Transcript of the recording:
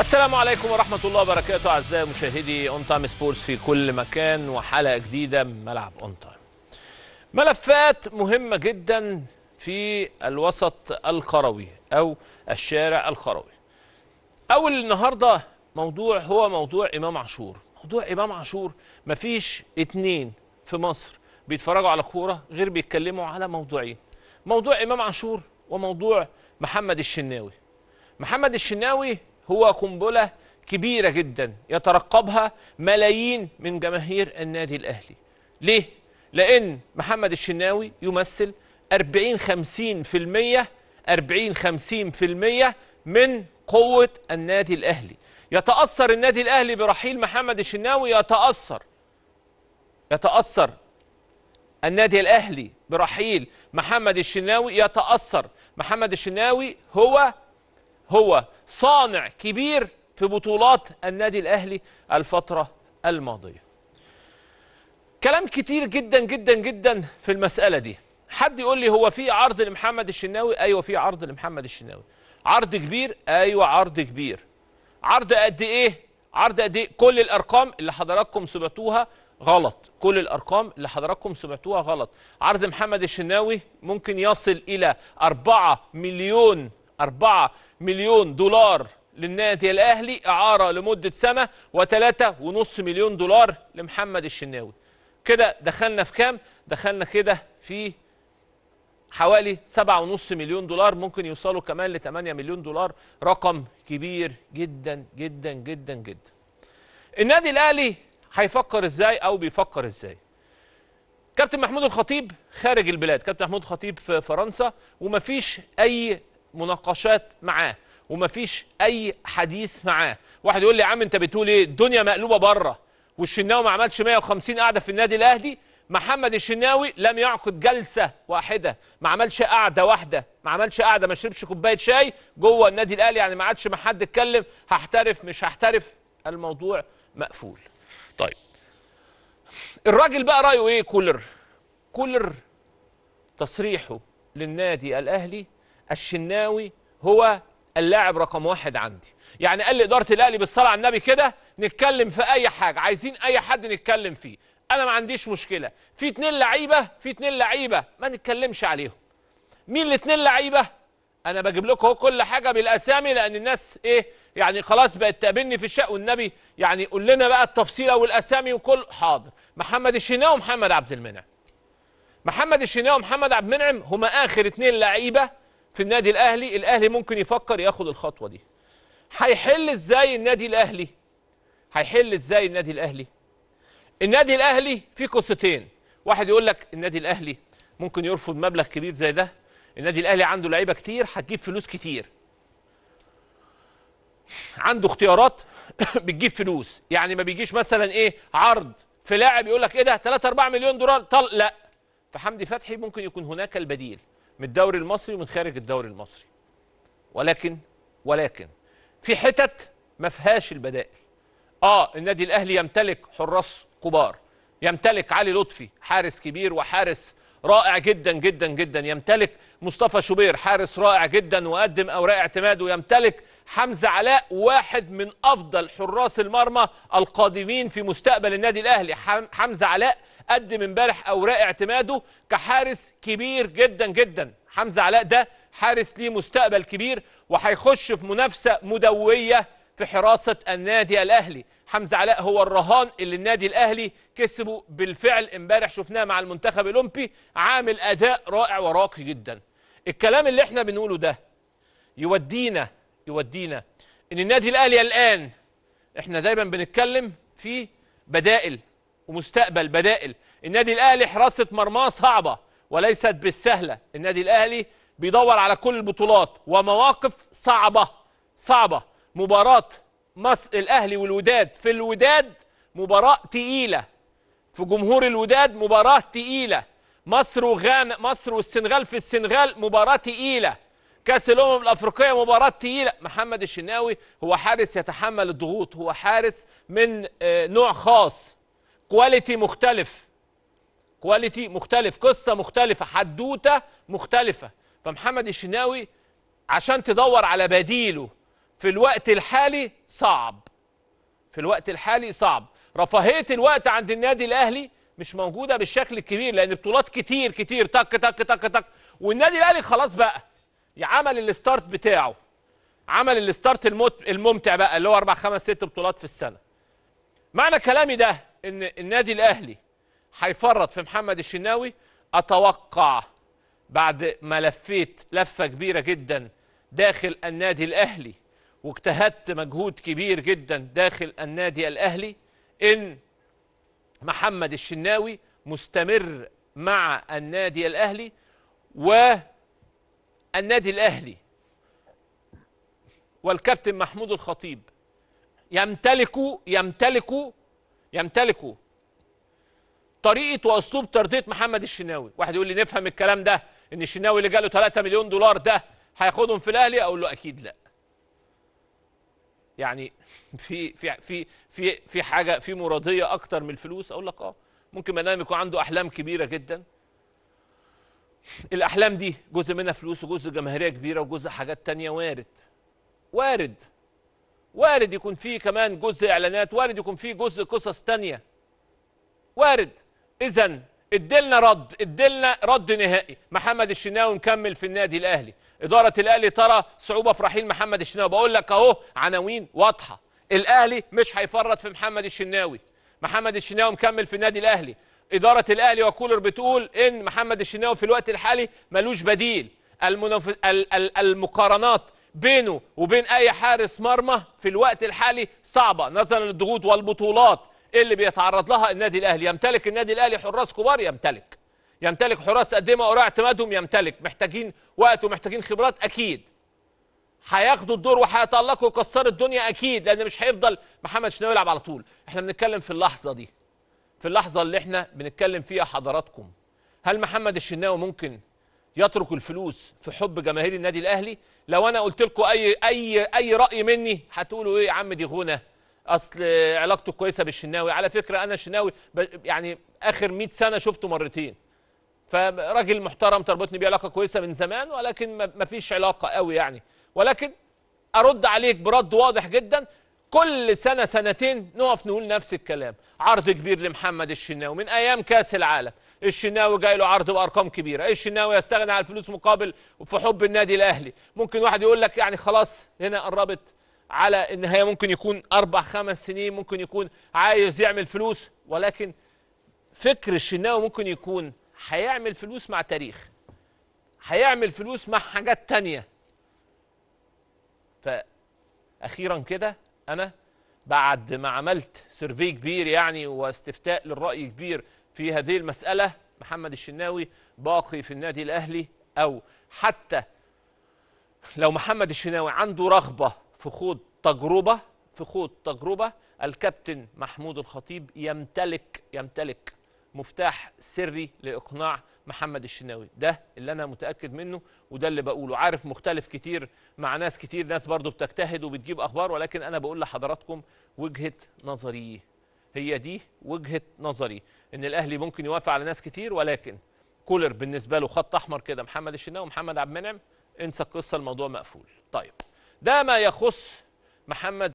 السلام عليكم ورحمة الله وبركاته أعزائي مشاهدي أون تايم سبورتس في كل مكان وحلقة جديدة من ملعب أون تايم. ملفات مهمة جدا في الوسط القروي أو الشارع القروي. أول النهاردة موضوع هو موضوع إمام عاشور، موضوع إمام عاشور مفيش اتنين في مصر بيتفرجوا على كورة غير بيتكلموا على موضوعين. موضوع إمام عاشور وموضوع محمد الشناوي. محمد الشناوي هو قنبلة كبيرة جدا يترقبها ملايين من جماهير النادي الأهلي ليه؟ لأن محمد الشناوي يمثل 40 50% 40 50% من قوة النادي الأهلي يتأثر النادي الأهلي برحيل محمد الشناوي يتأثر يتأثر النادي الأهلي برحيل محمد الشناوي يتأثر محمد الشناوي هو هو صانع كبير في بطولات النادي الأهلي الفترة الماضية كلام كتير جدا جدا جدا في المسألة دي حد يقول لي هو في عرض لمحمد الشناوي أيوة في عرض لمحمد الشناوي عرض كبير أيوة عرض كبير عرض قد إيه عرض قد إيه كل الأرقام اللي حضراتكم سمعتوها غلط كل الأرقام اللي حضراتكم سمعتوها غلط عرض محمد الشناوي ممكن يصل إلى 4 مليون 4 مليون دولار للنادي الاهلي اعاره لمده سنه و3.5 مليون دولار لمحمد الشناوي كده دخلنا في كام دخلنا كده في حوالي 7.5 مليون دولار ممكن يوصلوا كمان ل 8 مليون دولار رقم كبير جدا جدا جدا جدا النادي الاهلي هيفكر ازاي او بيفكر ازاي كابتن محمود الخطيب خارج البلاد كابتن محمود الخطيب في فرنسا ومفيش اي مناقشات معاه ومفيش اي حديث معاه واحد يقول لي يا عم انت بتقول ايه الدنيا مقلوبه بره والشناوي ما عملش 150 قاعده في النادي الاهلي محمد الشناوي لم يعقد جلسه واحده ما عملش قعده واحده ما عملش قعده ما شربش كوبايه شاي جوه النادي الاهلي يعني ما عادش مع حد اتكلم هحترف مش هحترف الموضوع مقفول طيب الراجل بقى رايه ايه كولر كولر تصريحه للنادي الاهلي الشناوي هو اللاعب رقم واحد عندي يعني قال لاداره الاهلي بالصلاه على النبي كده نتكلم في اي حاجه عايزين اي حد نتكلم فيه انا ما عنديش مشكله في اتنين لعيبه في اتنين لعيبه ما نتكلمش عليهم مين الاتنين لعيبه انا بجيب لكم اهو كل حاجه بالاسامي لان الناس ايه يعني خلاص بقت تقابلني في الشق والنبي يعني قول لنا بقى التفصيله والاسامي وكل حاضر محمد الشناوي ومحمد عبد المنعم محمد الشناوي ومحمد عبد المنعم هما اخر اتنين لعيبه في النادي الاهلي الاهلي ممكن يفكر ياخد الخطوه دي هيحل ازاي النادي الاهلي هيحل ازاي النادي الاهلي النادي الاهلي في قصتين واحد يقول لك النادي الاهلي ممكن يرفض مبلغ كبير زي ده النادي الاهلي عنده لعيبه كتير هتجيب فلوس كتير عنده اختيارات بتجيب فلوس يعني ما بيجيش مثلا ايه عرض في لاعب يقول لك ايه ده 3 4 مليون دولار طل لا فحمدي فتحي ممكن يكون هناك البديل من الدوري المصري ومن خارج الدوري المصري ولكن ولكن في حتت ما فيهاش البدائل اه النادي الاهلي يمتلك حراس كبار يمتلك علي لطفي حارس كبير وحارس رائع جدا جدا جدا يمتلك مصطفى شوبير حارس رائع جدا وقدم اوراق اعتماد ويمتلك حمزه علاء واحد من افضل حراس المرمى القادمين في مستقبل النادي الاهلي حمزه علاء قدم امبارح اوراق اعتماده كحارس كبير جدا جدا حمزه علاء ده حارس ليه مستقبل كبير وهيخش في منافسه مدويه في حراسه النادي الاهلي حمزه علاء هو الرهان اللي النادي الاهلي كسبه بالفعل امبارح شفناه مع المنتخب الاولمبي عامل اداء رائع وراقي جدا الكلام اللي احنا بنقوله ده يودينا يودينا ان النادي الاهلي الان احنا دايما بنتكلم في بدائل ومستقبل بدائل النادي الاهلي حراسه مرماه صعبه وليست بالسهله النادي الاهلي بيدور على كل البطولات ومواقف صعبه صعبه مباراه مصر الاهلي والوداد في الوداد مباراه تقيله في جمهور الوداد مباراه تقيله مصر وغانا مصر والسنغال في السنغال مباراه تقيله كاس الامم الافريقيه مباراه تقيله محمد الشناوي هو حارس يتحمل الضغوط هو حارس من آه، نوع خاص كواليتي مختلف كواليتي مختلف قصه مختلفه حدوته مختلفه فمحمد الشناوي عشان تدور على بديله في الوقت الحالي صعب في الوقت الحالي صعب رفاهيه الوقت عند النادي الاهلي مش موجوده بالشكل الكبير لان بطولات كتير كتير تك تك تك تك والنادي الاهلي خلاص بقى عمل الستارت بتاعه عمل الستارت الممتع بقى اللي هو اربع خمس ست بطولات في السنه معنى كلامي ده ان النادي الاهلي هيفرط في محمد الشناوي اتوقع بعد ما لفيت لفه كبيره جدا داخل النادي الاهلي واجتهدت مجهود كبير جدا داخل النادي الاهلي ان محمد الشناوي مستمر مع النادي الاهلي والنادي الاهلي والكابتن محمود الخطيب يمتلكوا يمتلكوا يمتلكوا طريقه واسلوب ترضيه محمد الشناوي واحد يقول لي نفهم الكلام ده ان الشناوي اللي جاله 3 مليون دولار ده هياخدهم في الاهلي اقول له اكيد لا يعني في في في في في حاجه في مراديه اكتر من الفلوس اقول لك اه ممكن منام يكون عنده احلام كبيره جدا الاحلام دي جزء منها فلوس وجزء جماهيريه كبيره وجزء حاجات تانية وارد وارد وارد يكون فيه كمان جزء اعلانات وارد يكون فيه جزء قصص تانية وارد اذا ادلنا رد ادلنا رد نهائي محمد الشناوي مكمل في النادي الاهلي اداره الاهلي ترى صعوبه في رحيل محمد الشناوي بقول لك اهو عناوين واضحه الاهلي مش هيفرط في محمد الشناوي محمد الشناوي مكمل في النادي الاهلي اداره الاهلي وكولر بتقول ان محمد الشناوي في الوقت الحالي ملوش بديل المنف... ال... ال... المقارنات بينه وبين اي حارس مرمى في الوقت الحالي صعبه نظرا للضغوط والبطولات ايه اللي بيتعرض لها النادي الاهلي يمتلك النادي الاهلي حراس كبار يمتلك يمتلك حراس قدموا إيه؟ قريع اعتمادهم يمتلك محتاجين وقت ومحتاجين خبرات اكيد هياخدوا الدور وهيتالقوا ويكسروا الدنيا اكيد لان مش هيفضل محمد شناوي يلعب على طول احنا بنتكلم في اللحظه دي في اللحظه اللي احنا بنتكلم فيها حضراتكم هل محمد الشناوي ممكن يترك الفلوس في حب جماهير النادي الاهلي لو انا قلت لكم اي اي اي راي مني هتقولوا ايه يا عم دي غنى اصل علاقته كويسه بالشناوي على فكره انا الشناوي يعني اخر 100 سنه شفته مرتين فراجل محترم تربطني بيه علاقه كويسه من زمان ولكن ما فيش علاقه قوي يعني ولكن ارد عليك برد واضح جدا كل سنه سنتين نقف نقول نفس الكلام عرض كبير لمحمد الشناوي من ايام كاس العالم الشناوي جاي له عرض بارقام كبيره الشناوي يستغنى عن الفلوس مقابل في حب النادي الاهلي ممكن واحد يقول لك يعني خلاص هنا قربت على النهاية ممكن يكون أربع خمس سنين ممكن يكون عايز يعمل فلوس ولكن فكر الشناوي ممكن يكون هيعمل فلوس مع تاريخ هيعمل فلوس مع حاجات تانية فأخيرا كده أنا بعد ما عملت سيرفي كبير يعني واستفتاء للرأي كبير في هذه المسألة محمد الشناوي باقي في النادي الأهلي أو حتى لو محمد الشناوي عنده رغبة في خوض تجربه في خوض تجربه الكابتن محمود الخطيب يمتلك يمتلك مفتاح سري لاقناع محمد الشناوي ده اللي انا متاكد منه وده اللي بقوله عارف مختلف كتير مع ناس كتير ناس برضو بتجتهد وبتجيب اخبار ولكن انا بقول لحضراتكم وجهه نظري هي دي وجهه نظري ان الاهلي ممكن يوافق على ناس كتير ولكن كولر بالنسبه له خط احمر كده محمد الشناوي ومحمد عبد المنعم انسى القصه الموضوع مقفول طيب ده ما يخص محمد